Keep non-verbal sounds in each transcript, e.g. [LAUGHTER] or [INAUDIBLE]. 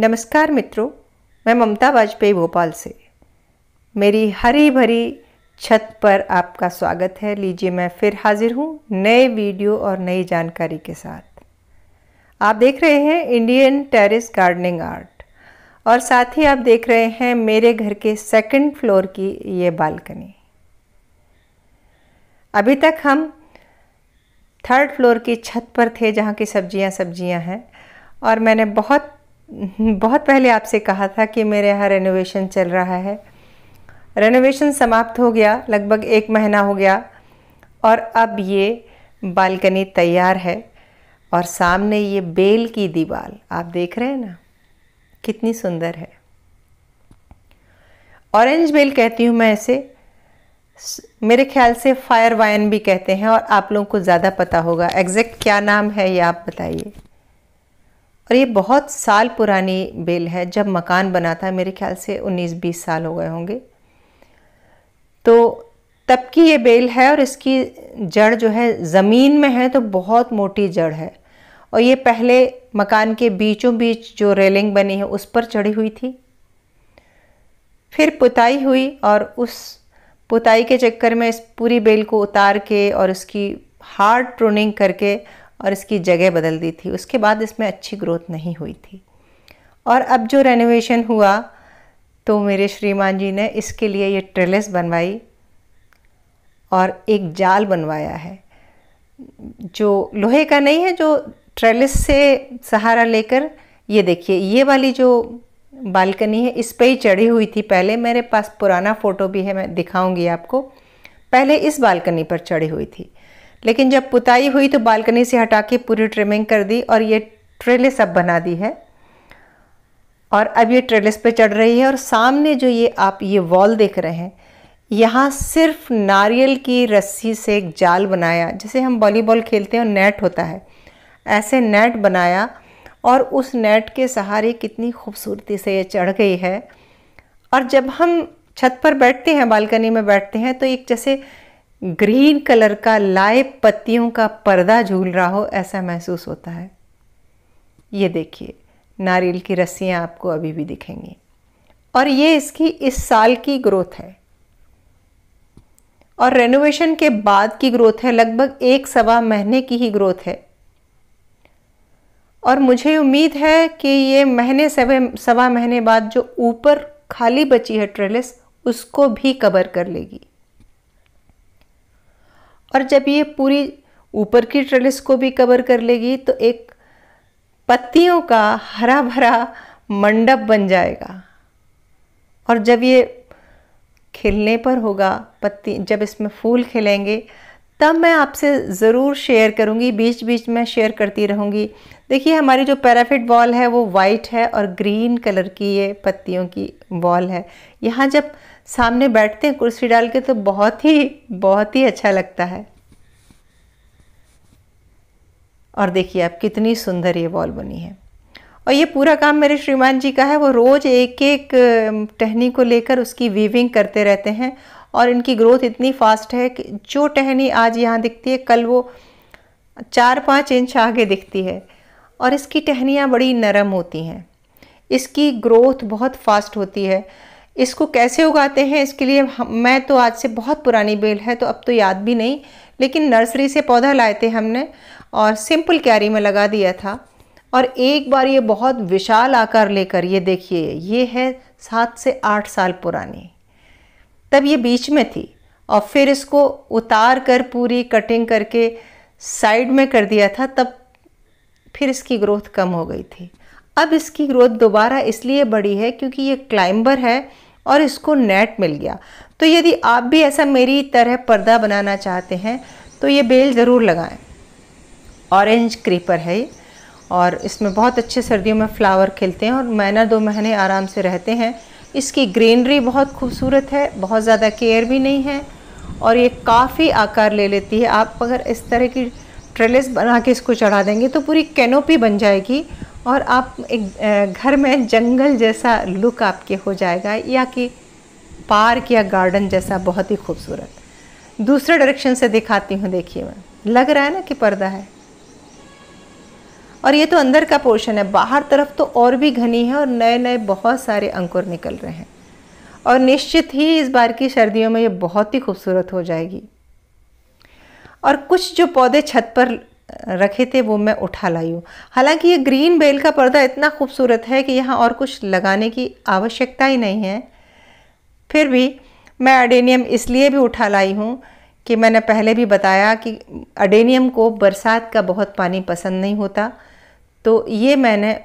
नमस्कार मित्रों मैं ममता वाजपेयी भोपाल से मेरी हरी भरी छत पर आपका स्वागत है लीजिए मैं फिर हाजिर हूँ नए वीडियो और नई जानकारी के साथ आप देख रहे हैं इंडियन टेरेस गार्डनिंग आर्ट और साथ ही आप देख रहे हैं मेरे घर के सेकंड फ्लोर की ये बालकनी अभी तक हम थर्ड फ्लोर की छत पर थे जहाँ की सब्जियाँ सब्जियाँ हैं और मैंने बहुत बहुत पहले आपसे कहा था कि मेरे यहाँ रेनोवेशन चल रहा है रेनोवेशन समाप्त हो गया लगभग एक महीना हो गया और अब ये बालकनी तैयार है और सामने ये बेल की दीवार आप देख रहे हैं ना कितनी सुंदर है ऑरेंज बेल कहती हूँ मैं इसे मेरे ख्याल से फायर वायन भी कहते हैं और आप लोगों को ज़्यादा पता होगा एग्जैक्ट क्या नाम है ये आप बताइए और ये बहुत साल पुरानी बेल है जब मकान बना था मेरे ख्याल से 19-20 साल हो गए होंगे तो तब की ये बेल है और इसकी जड़ जो है ज़मीन में है तो बहुत मोटी जड़ है और ये पहले मकान के बीचों बीच जो रेलिंग बनी है उस पर चढ़ी हुई थी फिर पुताई हुई और उस पुताई के चक्कर में इस पूरी बेल को उतार के और उसकी हार्ड प्रूनिंग करके और इसकी जगह बदल दी थी उसके बाद इसमें अच्छी ग्रोथ नहीं हुई थी और अब जो रेनोवेशन हुआ तो मेरे श्रीमान जी ने इसके लिए ये ट्रेलिस बनवाई और एक जाल बनवाया है जो लोहे का नहीं है जो ट्रेलिस से सहारा लेकर ये देखिए ये वाली जो बालकनी है इस पर ही चढ़ी हुई थी पहले मेरे पास पुराना फ़ोटो भी है मैं दिखाऊंगी आपको पहले इस बालकनी पर चढ़ी हुई थी लेकिन जब पुताई हुई तो बालकनी से हटा के पूरी ट्रिमिंग कर दी और ये ट्रेलिस अब बना दी है और अब ये ट्रेलिस पे चढ़ रही है और सामने जो ये आप ये वॉल देख रहे हैं यहाँ सिर्फ नारियल की रस्सी से एक जाल बनाया जिसे हम वॉलीबॉल खेलते हैं और नेट होता है ऐसे नेट बनाया और उस नेट के सहारे कितनी खूबसूरती से ये चढ़ गई है और जब हम छत पर बैठते हैं बालकनी में बैठते हैं तो एक जैसे ग्रीन कलर का लाए पत्तियों का पर्दा झूल रहा हो ऐसा महसूस होता है ये देखिए नारियल की रस्सियाँ आपको अभी भी दिखेंगी और ये इसकी इस साल की ग्रोथ है और रेनोवेशन के बाद की ग्रोथ है लगभग एक सवा महीने की ही ग्रोथ है और मुझे उम्मीद है कि ये महीने सवे सवा महीने बाद जो ऊपर खाली बची है ट्रेलिस उसको भी कवर कर लेगी और जब ये पूरी ऊपर की ट्रेलिस को भी कवर कर लेगी तो एक पत्तियों का हरा भरा मंडप बन जाएगा और जब ये खिलने पर होगा पत्ती जब इसमें फूल खिलेंगे तब मैं आपसे ज़रूर शेयर करूँगी बीच बीच में शेयर करती रहूँगी देखिए हमारी जो पैराफिट वॉल है वो वाइट है और ग्रीन कलर की ये पत्तियों की वॉल है यहाँ जब सामने बैठते हैं कुर्सी डाल के तो बहुत ही बहुत ही अच्छा लगता है और देखिए आप कितनी सुंदर ये वॉल बनी है और ये पूरा काम मेरे श्रीमान जी का है वो रोज़ एक एक टहनी को लेकर उसकी वीविंग करते रहते हैं और इनकी ग्रोथ इतनी फास्ट है कि जो टहनी आज यहाँ दिखती है कल वो चार पाँच इंच आगे दिखती है और इसकी टहनियाँ बड़ी नरम होती हैं इसकी ग्रोथ बहुत फास्ट होती है इसको कैसे उगाते हैं इसके लिए मैं तो आज से बहुत पुरानी बेल है तो अब तो याद भी नहीं लेकिन नर्सरी से पौधा लाए थे हमने और सिंपल क्यारी में लगा दिया था और एक बार ये बहुत विशाल आकार लेकर ये देखिए ये है सात से आठ साल पुरानी तब ये बीच में थी और फिर इसको उतार कर पूरी कटिंग करके साइड में कर दिया था तब फिर इसकी ग्रोथ कम हो गई थी अब इसकी ग्रोथ दोबारा इसलिए बढ़ी है क्योंकि ये क्लाइंबर है और इसको नेट मिल गया तो यदि आप भी ऐसा मेरी तरह पर्दा बनाना चाहते हैं तो ये बेल ज़रूर लगाएं ऑरेंज क्रीपर है ये और इसमें बहुत अच्छे सर्दियों में फ्लावर खिलते हैं और महीना दो महीने आराम से रहते हैं इसकी ग्रीनरी बहुत खूबसूरत है बहुत ज़्यादा केयर भी नहीं है और ये काफ़ी आकार ले लेती है आप अगर इस तरह की ट्रेलिस बना के इसको चढ़ा देंगे तो पूरी कैनोपी बन जाएगी और आप एक घर में जंगल जैसा लुक आपके हो जाएगा या कि पार्क या गार्डन जैसा बहुत ही खूबसूरत दूसरे डायरेक्शन से दिखाती हूँ देखिए मैं लग रहा है ना कि पर्दा है और ये तो अंदर का पोर्शन है बाहर तरफ तो और भी घनी है और नए नए बहुत सारे अंकुर निकल रहे हैं और निश्चित ही इस बार की सर्दियों में ये बहुत ही खूबसूरत हो जाएगी और कुछ जो पौधे छत पर रखे थे वो मैं उठा लाई हूँ हालांकि ये ग्रीन बेल का पर्दा इतना खूबसूरत है कि यहाँ और कुछ लगाने की आवश्यकता ही नहीं है फिर भी मैं अडेनियम इसलिए भी उठा लाई हूँ कि मैंने पहले भी बताया कि अडेनियम को बरसात का बहुत पानी पसंद नहीं होता तो ये मैंने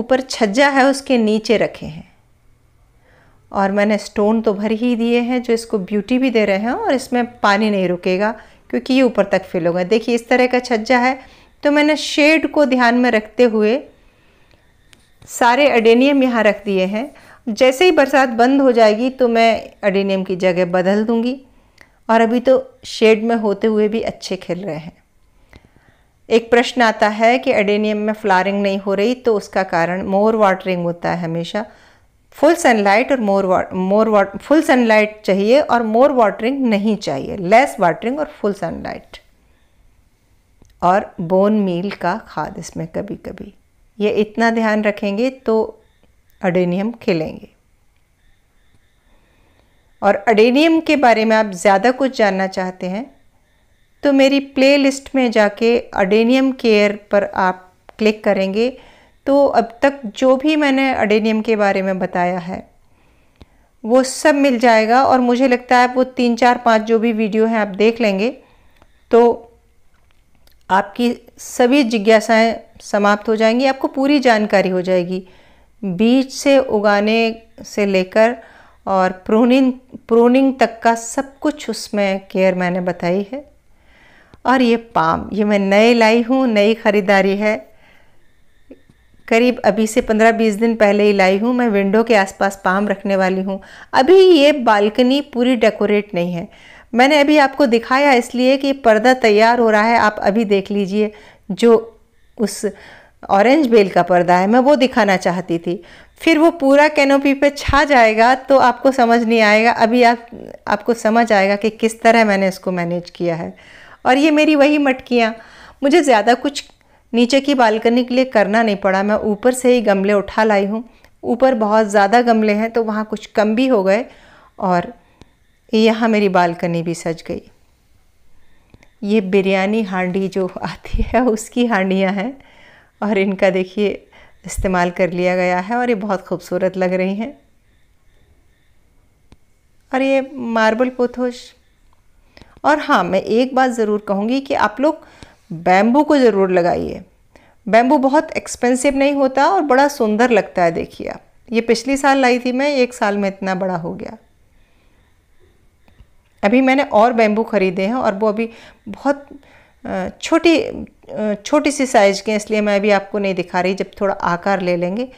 ऊपर छज्जा है उसके नीचे रखे हैं और मैंने स्टोन तो भर ही दिए हैं जो इसको ब्यूटी भी दे रहे हैं और इसमें पानी नहीं रुकेगा क्योंकि ये ऊपर तक फिल होगा देखिए इस तरह का छज्जा है तो मैंने शेड को ध्यान में रखते हुए सारे अडेनियम यहाँ रख दिए हैं जैसे ही बरसात बंद हो जाएगी तो मैं अडेनियम की जगह बदल दूंगी और अभी तो शेड में होते हुए भी अच्छे खिल रहे हैं एक प्रश्न आता है कि अडेनियम में फ्लारिंग नहीं हो रही तो उसका कारण मोर वाटरिंग होता है हमेशा फुल सनलाइट और मोर वाट मोर वाट फुल सनलाइट चाहिए और मोर वाटरिंग नहीं चाहिए लेस वाटरिंग और फुल सनलाइट और बोन मील का खाद इसमें कभी कभी ये इतना ध्यान रखेंगे तो अडेनियम खिलेंगे और अडेनियम के बारे में आप ज़्यादा कुछ जानना चाहते हैं तो मेरी प्लेलिस्ट में जाके अडेनियम केयर पर आप क्लिक करेंगे तो अब तक जो भी मैंने अडेनियम के बारे में बताया है वो सब मिल जाएगा और मुझे लगता है वो तीन चार पाँच जो भी वीडियो हैं आप देख लेंगे तो आपकी सभी जिज्ञासाएं समाप्त हो जाएंगी आपको पूरी जानकारी हो जाएगी बीज से उगाने से लेकर और प्रोनिंग प्रोनिंग तक का सब कुछ उसमें केयर मैंने बताई है और ये पाम ये मैं नए लाई हूँ नई ख़रीदारी है करीब अभी से 15-20 दिन पहले ही लाई हूँ मैं विंडो के आसपास पाम रखने वाली हूँ अभी ये बालकनी पूरी डेकोरेट नहीं है मैंने अभी आपको दिखाया इसलिए कि पर्दा तैयार हो रहा है आप अभी देख लीजिए जो उस ऑरेंज बेल का पर्दा है मैं वो दिखाना चाहती थी फिर वो पूरा कैनोपी पे छा जाएगा तो आपको समझ नहीं आएगा अभी आप आपको समझ आएगा कि किस तरह मैंने इसको मैनेज किया है और ये मेरी वही मटकियाँ मुझे ज़्यादा कुछ नीचे की बालकनी के लिए करना नहीं पड़ा मैं ऊपर से ही गमले उठा लाई हूँ ऊपर बहुत ज़्यादा गमले हैं तो वहाँ कुछ कम भी हो गए और यहाँ मेरी बालकनी भी सज गई ये बिरयानी हांडी जो आती है उसकी हांडियाँ हैं और इनका देखिए इस्तेमाल कर लिया गया है और ये बहुत खूबसूरत लग रही हैं और ये मार्बल पोथोश और हाँ मैं एक बात ज़रूर कहूँगी कि आप लोग बैम्बू को ज़रूर लगाइए बैम्बू बहुत एक्सपेंसिव नहीं होता और बड़ा सुंदर लगता है देखिए आप ये पिछली साल लाई थी मैं एक साल में इतना बड़ा हो गया अभी मैंने और बैम्बू ख़रीदे हैं और वो अभी बहुत छोटी छोटी सी साइज़ के हैं इसलिए मैं अभी आपको नहीं दिखा रही जब थोड़ा आकार ले लेंगे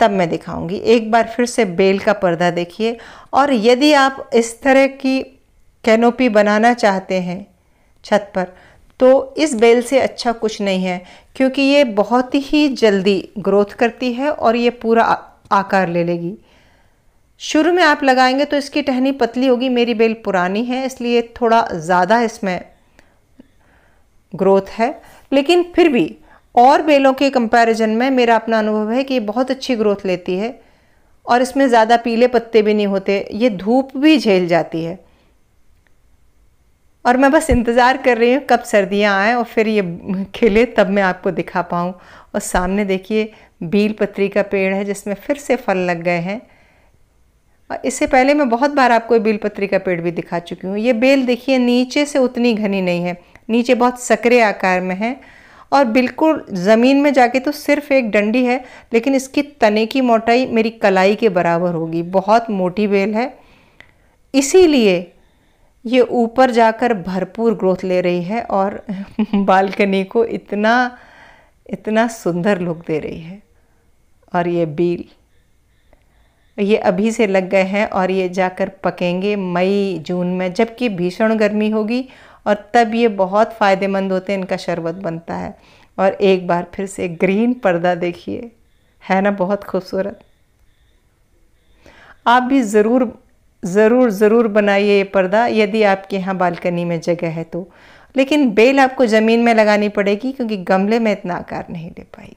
तब मैं दिखाऊंगी एक बार फिर से बेल का पर्दा देखिए और यदि आप इस तरह की कैनोपी बनाना चाहते हैं छत पर तो इस बेल से अच्छा कुछ नहीं है क्योंकि ये बहुत ही जल्दी ग्रोथ करती है और ये पूरा आकार ले लेगी शुरू में आप लगाएंगे तो इसकी टहनी पतली होगी मेरी बेल पुरानी है इसलिए थोड़ा ज़्यादा इसमें ग्रोथ है लेकिन फिर भी और बेलों के कंपैरिजन में मेरा अपना अनुभव है कि ये बहुत अच्छी ग्रोथ लेती है और इसमें ज़्यादा पीले पत्ते भी नहीं होते ये धूप भी झेल जाती है और मैं बस इंतज़ार कर रही हूँ कब सर्दियाँ आएँ और फिर ये खिले तब मैं आपको दिखा पाऊँ और सामने देखिए बील पत्री का पेड़ है जिसमें फिर से फल लग गए हैं और इससे पहले मैं बहुत बार आपको बील पत्री का पेड़ भी दिखा चुकी हूँ ये बेल देखिए नीचे से उतनी घनी नहीं है नीचे बहुत सकरे आकार में है और बिल्कुल ज़मीन में जाके तो सिर्फ एक डंडी है लेकिन इसकी तने की मोटाई मेरी कलाई के बराबर होगी बहुत मोटी बेल है इसीलिए ये ऊपर जाकर भरपूर ग्रोथ ले रही है और [LAUGHS] बालकनी को इतना इतना सुंदर लुक दे रही है और ये बील ये अभी से लग गए हैं और ये जाकर पकेंगे मई जून में जबकि भीषण गर्मी होगी और तब ये बहुत फ़ायदेमंद होते हैं इनका शरबत बनता है और एक बार फिर से ग्रीन पर्दा देखिए है ना बहुत खूबसूरत आप भी ज़रूर ज़रूर ज़रूर बनाइए ये पर्दा यदि आपके यहाँ बालकनी में जगह है तो लेकिन बेल आपको ज़मीन में लगानी पड़ेगी क्योंकि गमले में इतना आकार नहीं ले पाएगी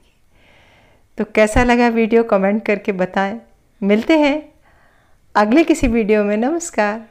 तो कैसा लगा वीडियो कमेंट करके बताएं मिलते हैं अगले किसी वीडियो में नमस्कार